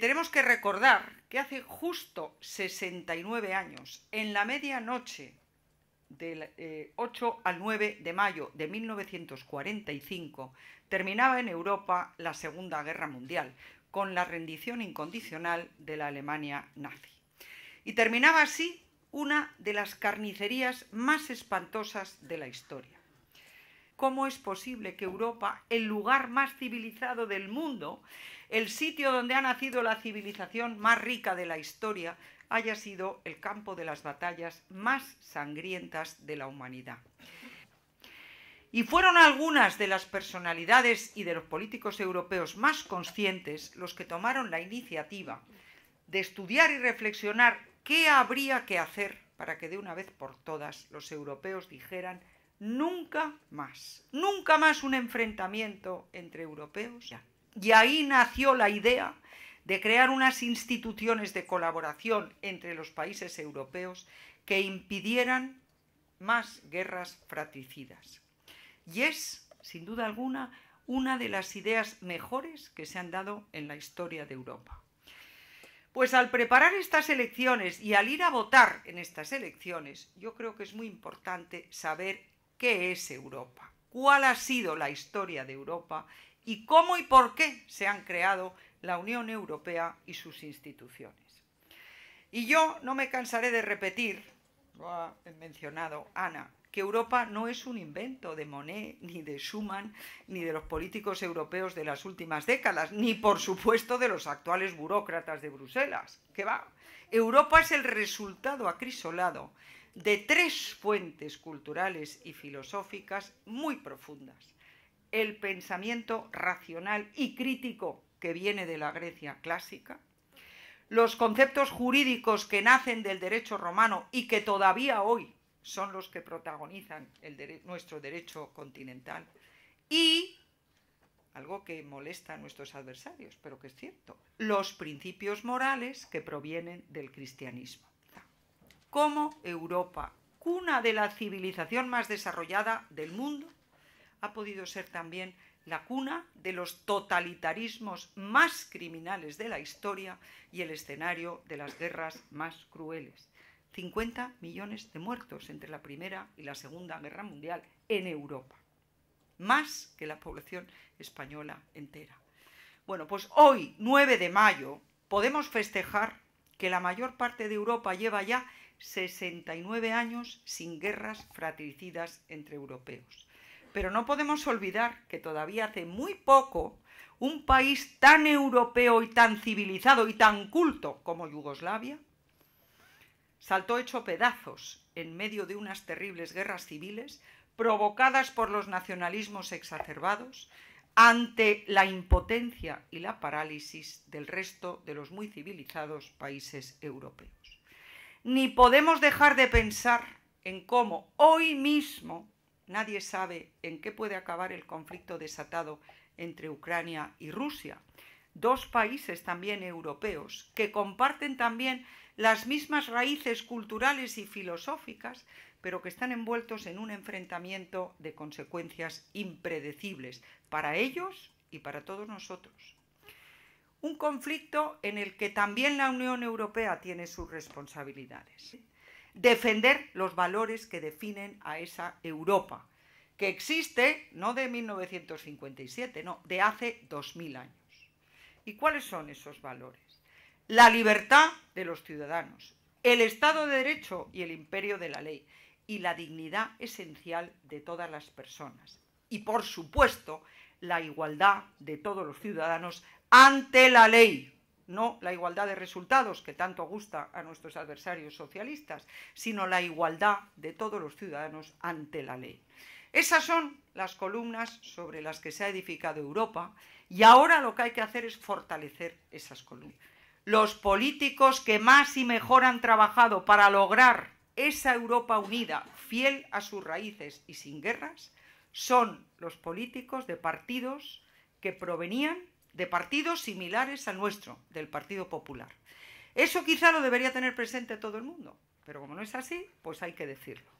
Tenemos que recordar que hace justo 69 años, en la medianoche del 8 eh, al 9 de mayo de 1945, terminaba en Europa la Segunda Guerra Mundial, con la rendición incondicional de la Alemania nazi. Y terminaba así una de las carnicerías más espantosas de la historia cómo es posible que Europa, el lugar más civilizado del mundo, el sitio donde ha nacido la civilización más rica de la historia, haya sido el campo de las batallas más sangrientas de la humanidad. Y fueron algunas de las personalidades y de los políticos europeos más conscientes los que tomaron la iniciativa de estudiar y reflexionar qué habría que hacer para que de una vez por todas los europeos dijeran nunca más, nunca más un enfrentamiento entre europeos. Y ahí nació la idea de crear unas instituciones de colaboración entre los países europeos que impidieran más guerras fratricidas. Y es, sin duda alguna, una de las ideas mejores que se han dado en la historia de Europa. Pues al preparar estas elecciones y al ir a votar en estas elecciones, yo creo que es muy importante saber qué es Europa, cuál ha sido la historia de Europa y cómo y por qué se han creado la Unión Europea y sus instituciones. Y yo no me cansaré de repetir, lo ha mencionado Ana, que Europa no es un invento de Monet, ni de Schuman ni de los políticos europeos de las últimas décadas, ni por supuesto de los actuales burócratas de Bruselas. ¿Qué va? Europa es el resultado acrisolado de tres fuentes culturales y filosóficas muy profundas. El pensamiento racional y crítico que viene de la Grecia clásica, los conceptos jurídicos que nacen del derecho romano y que todavía hoy son los que protagonizan nuestro derecho continental y, algo que molesta a nuestros adversarios, pero que es cierto, los principios morales que provienen del cristianismo. Como Europa, cuna de la civilización más desarrollada del mundo, ha podido ser también la cuna de los totalitarismos más criminales de la historia y el escenario de las guerras más crueles. 50 millones de muertos entre la Primera y la Segunda Guerra Mundial en Europa, más que la población española entera. Bueno, pues hoy, 9 de mayo, podemos festejar que la mayor parte de Europa lleva ya 69 años sin guerras fratricidas entre europeos. Pero no podemos olvidar que todavía hace muy poco un país tan europeo y tan civilizado y tan culto como Yugoslavia saltó hecho pedazos en medio de unas terribles guerras civiles provocadas por los nacionalismos exacerbados ante la impotencia y la parálisis del resto de los muy civilizados países europeos. Ni podemos dejar de pensar en cómo hoy mismo nadie sabe en qué puede acabar el conflicto desatado entre Ucrania y Rusia, dos países también europeos, que comparten también las mismas raíces culturales y filosóficas, pero que están envueltos en un enfrentamiento de consecuencias impredecibles para ellos y para todos nosotros. Un conflicto en el que también la Unión Europea tiene sus responsabilidades. Defender los valores que definen a esa Europa, que existe no de 1957, no, de hace 2000 años. ¿Y cuáles son esos valores? La libertad de los ciudadanos, el Estado de Derecho y el imperio de la ley, y la dignidad esencial de todas las personas. Y, por supuesto, la igualdad de todos los ciudadanos ante la ley, no la igualdad de resultados que tanto gusta a nuestros adversarios socialistas, sino la igualdad de todos los ciudadanos ante la ley. Esas son las columnas sobre las que se ha edificado Europa y ahora lo que hay que hacer es fortalecer esas columnas. Los políticos que más y mejor han trabajado para lograr esa Europa unida, fiel a sus raíces y sin guerras, son los políticos de partidos que provenían de partidos similares al nuestro, del Partido Popular. Eso quizá lo debería tener presente todo el mundo, pero como no es así, pues hay que decirlo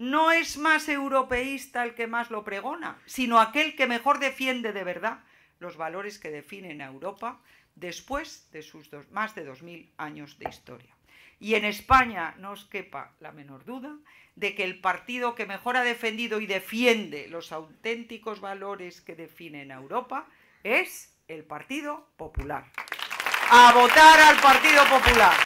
no es más europeísta el que más lo pregona, sino aquel que mejor defiende de verdad los valores que definen a Europa después de sus más de 2.000 años de historia. Y en España no os quepa la menor duda de que el partido que mejor ha defendido y defiende los auténticos valores que definen a Europa es el Partido Popular. A votar al Partido Popular.